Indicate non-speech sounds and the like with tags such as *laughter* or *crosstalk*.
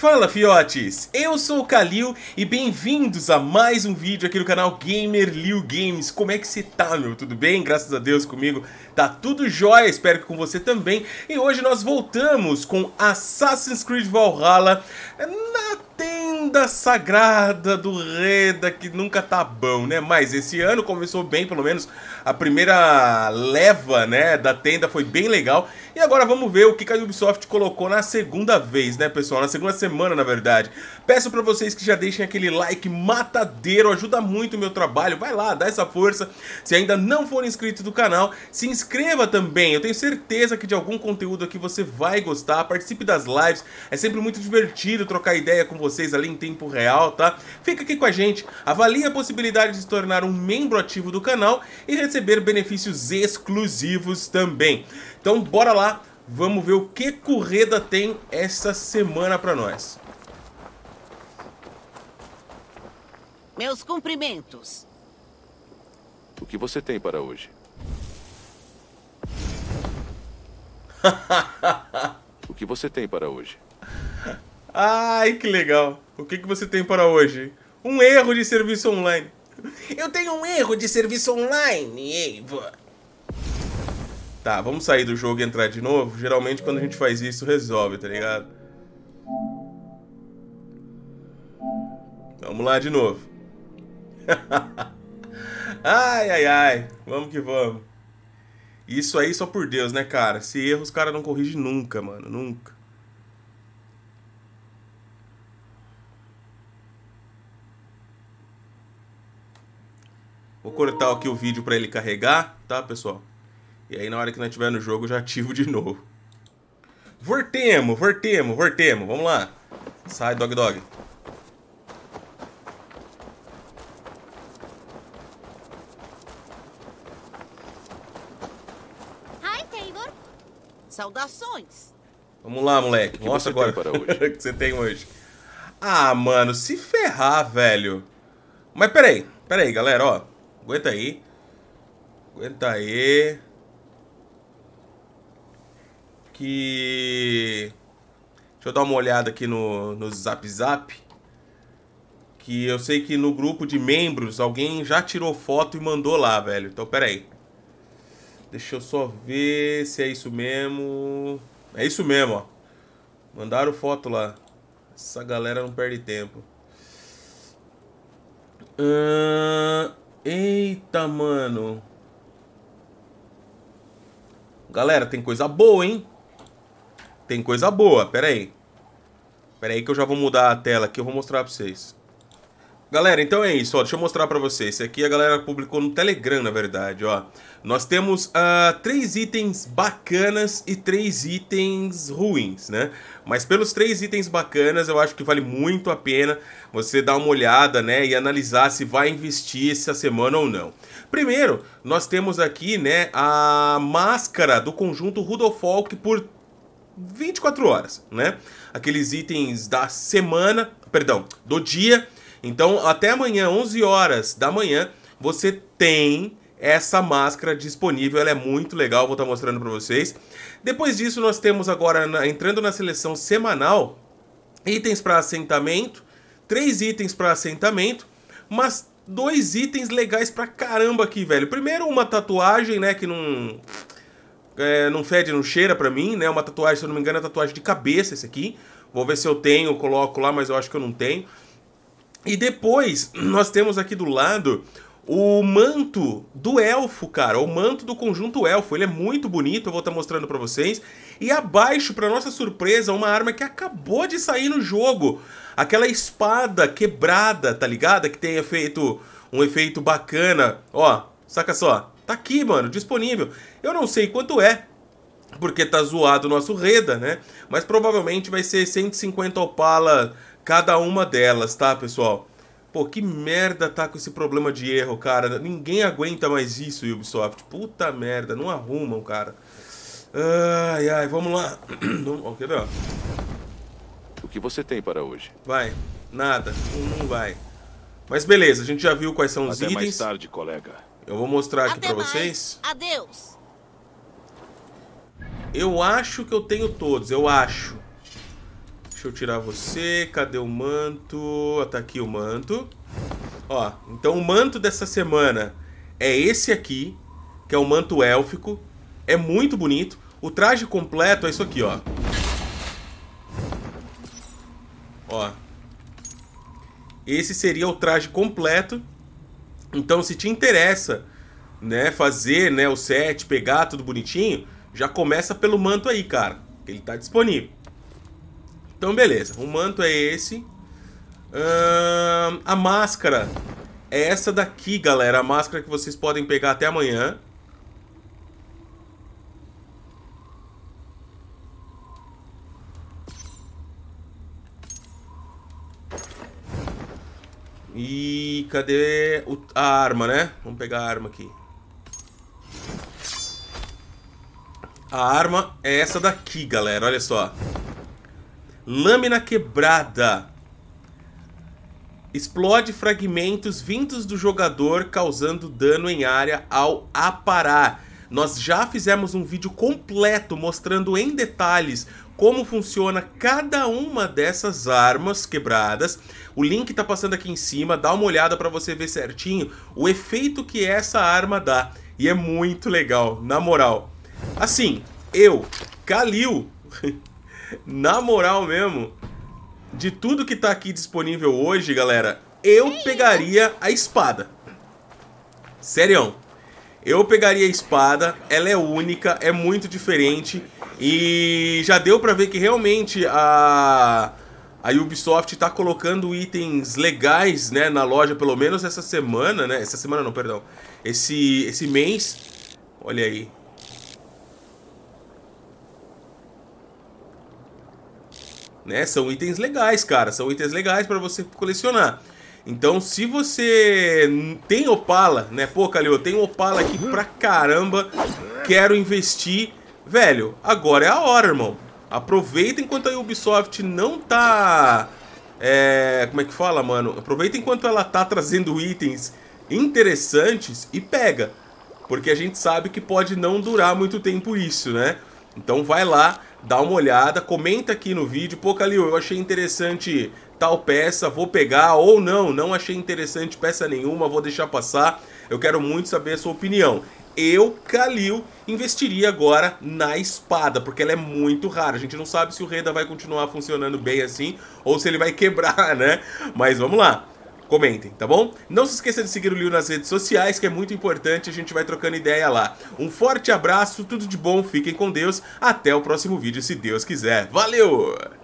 Fala fiotes, eu sou o Kalil e bem-vindos a mais um vídeo aqui no canal Gamer Liu Games Como é que você tá meu? Tudo bem? Graças a Deus comigo tá tudo jóia, espero que com você também E hoje nós voltamos com Assassin's Creed Valhalla na onda sagrada do Reda que nunca tá bom, né? Mas esse ano começou bem, pelo menos a primeira leva, né, da tenda foi bem legal. E agora vamos ver o que a Ubisoft colocou na segunda vez, né, pessoal? Na segunda semana, na verdade. Peço para vocês que já deixem aquele like matadeiro, ajuda muito o meu trabalho. Vai lá, dá essa força. Se ainda não for inscrito do canal, se inscreva também. Eu tenho certeza que de algum conteúdo aqui você vai gostar. Participe das lives. É sempre muito divertido trocar ideia com vocês ali em tempo real, tá? Fica aqui com a gente, avalie a possibilidade de se tornar um membro ativo do canal e receber benefícios exclusivos também. Então bora lá, vamos ver o que Correda tem essa semana para nós. Meus cumprimentos. O que você tem para hoje? *laughs* o que você tem para hoje? Ai, que legal. O que, que você tem para hoje? Um erro de serviço online. Eu tenho um erro de serviço online, Eivor. Tá, vamos sair do jogo e entrar de novo? Geralmente quando a gente faz isso, resolve, tá ligado? Vamos lá de novo. *laughs* ai, ai, ai. Vamos que vamos. Isso aí só por Deus, né, cara? Se erro, os caras não corrigem nunca, mano. Nunca. Vou cortar aqui o vídeo para ele carregar, tá, pessoal? E aí na hora que nós estiver no jogo, já ativo de novo. Vortemo, Vortemo, Vortemo, Vamos lá. Sai, dog, dog. Hi, Taylor. Saudações. Vamos lá, moleque. que Mostra agora *laughs* o que você tem hoje. Ah, mano, se ferrar, velho. Mas peraí, peraí, galera, ó. Aguenta aí. Aguenta aí. Que. Deixa eu dar uma olhada aqui no, no Zap Zap. Que eu sei que no grupo de membros alguém já tirou foto e mandou lá, velho. Então pera aí. Deixa eu só ver se é isso mesmo. É isso mesmo, ó. Mandaram foto lá. Essa galera não perde tempo. Uh, Eita, mano. Galera, tem coisa boa, hein? Tem coisa boa, pera aí. Pera aí que eu já vou mudar a tela aqui, eu vou mostrar pra vocês. Galera, então é isso, ó, deixa eu mostrar para vocês. aqui a galera publicou no Telegram, na verdade, ó. Nós temos uh, três itens bacanas e três itens ruins, né? Mas pelos três itens bacanas, eu acho que vale muito a pena você dar uma olhada, né, e analisar se vai investir essa semana ou não. Primeiro, nós temos aqui, né, a máscara do conjunto Rudolfolk por 24 horas, né? Aqueles itens da semana, perdão, do dia então, até amanhã, 11 horas da manhã, você tem essa máscara disponível, ela é muito legal, vou estar tá mostrando para vocês. Depois disso, nós temos agora, entrando na seleção semanal, itens para assentamento, três itens para assentamento, mas dois itens legais pra caramba aqui, velho. Primeiro, uma tatuagem, né, que não... É, não fede, não cheira pra mim, né? Uma tatuagem, se eu não me engano, é tatuagem de cabeça esse aqui. Vou ver se eu tenho, coloco lá, mas eu acho que eu não tenho. E depois nós temos aqui do lado o manto do elfo, cara, o manto do conjunto elfo. Ele é muito bonito, eu vou estar tá mostrando para vocês. E abaixo, para nossa surpresa, uma arma que acabou de sair no jogo. Aquela espada quebrada, tá ligada? Que tem efeito um efeito bacana. Ó, saca só. Tá aqui, mano, disponível. Eu não sei quanto é, porque tá zoado o nosso Reda, né? Mas provavelmente vai ser 150 Opala Cada uma delas, tá, pessoal? Pô, que merda tá com esse problema de erro, cara. Ninguém aguenta mais isso, Ubisoft. Puta merda, não arrumam, cara. Ai, ai, vamos lá. *clears throat* Quer ver, ó. O que você tem para hoje? Vai, nada, não, vai. Mas beleza, a gente já viu quais são os Até itens. mais tarde, colega. Eu vou mostrar aqui para vocês. Adeus. Eu acho que eu tenho todos, eu acho. Deixa eu tirar você. Cadê o manto? Ó, tá aqui o manto. Ó, então o manto dessa semana é esse aqui, que é o manto élfico. É muito bonito. O traje completo é isso aqui, ó. Ó. Esse seria o traje completo. Então, se te interessa, né, fazer, né, o set, pegar tudo bonitinho, já começa pelo manto aí, cara. Que ele tá disponível. Então, beleza. O manto é esse. a máscara é essa daqui, galera. A máscara que vocês podem pegar até amanhã. E cadê o, a arma, né? Vamos pegar a arma aqui. A arma é essa daqui, galera. Olha só lâmina quebrada. Explode fragmentos vindos do jogador, causando dano em área ao aparar. Nós já fizemos um vídeo completo mostrando em detalhes como funciona cada uma dessas armas quebradas. O link tá passando aqui em cima, dá uma olhada para você ver certinho o efeito que essa arma dá. E é muito legal, na moral. Assim, eu, Kalil, *laughs* na moral mesmo, de tudo que tá aqui disponível hoje, galera, eu pegaria a espada. Sério. Eu pegaria a espada, ela é única, é muito diferente e já deu pra ver que realmente a, a Ubisoft tá colocando itens legais, né, na loja, pelo menos essa semana, né, essa semana não, perdão, esse, esse mês, olha aí, né? São itens legais, cara, são itens legais para você colecionar. Então, se você tem Opala, né? Pô, Calil, eu tenho Opala aqui pra caramba, quero investir. Velho, agora é a hora, irmão. Aproveita enquanto a Ubisoft não tá... É, como é que fala, mano? Aproveita enquanto ela tá trazendo itens interessantes e pega. Porque a gente sabe que pode não durar muito tempo isso, né? Então vai lá, dá uma olhada, comenta aqui no vídeo, pô Calil, eu achei interessante tal peça, vou pegar ou não, não achei interessante peça nenhuma, vou deixar passar. Eu quero muito saber a sua opinião. Eu, Kalil, investiria agora na espada, porque ela é muito rara. A gente não sabe se o Reda vai continuar funcionando bem assim ou se ele vai quebrar, *laughs* né? Mas vamos lá comentem, tá bom? Não se esqueça de seguir o Liu nas redes sociais, que é muito importante, a gente vai trocando ideia lá. Um forte abraço, tudo de bom, fiquem com Deus, até o próximo vídeo, se Deus quiser. Valeu!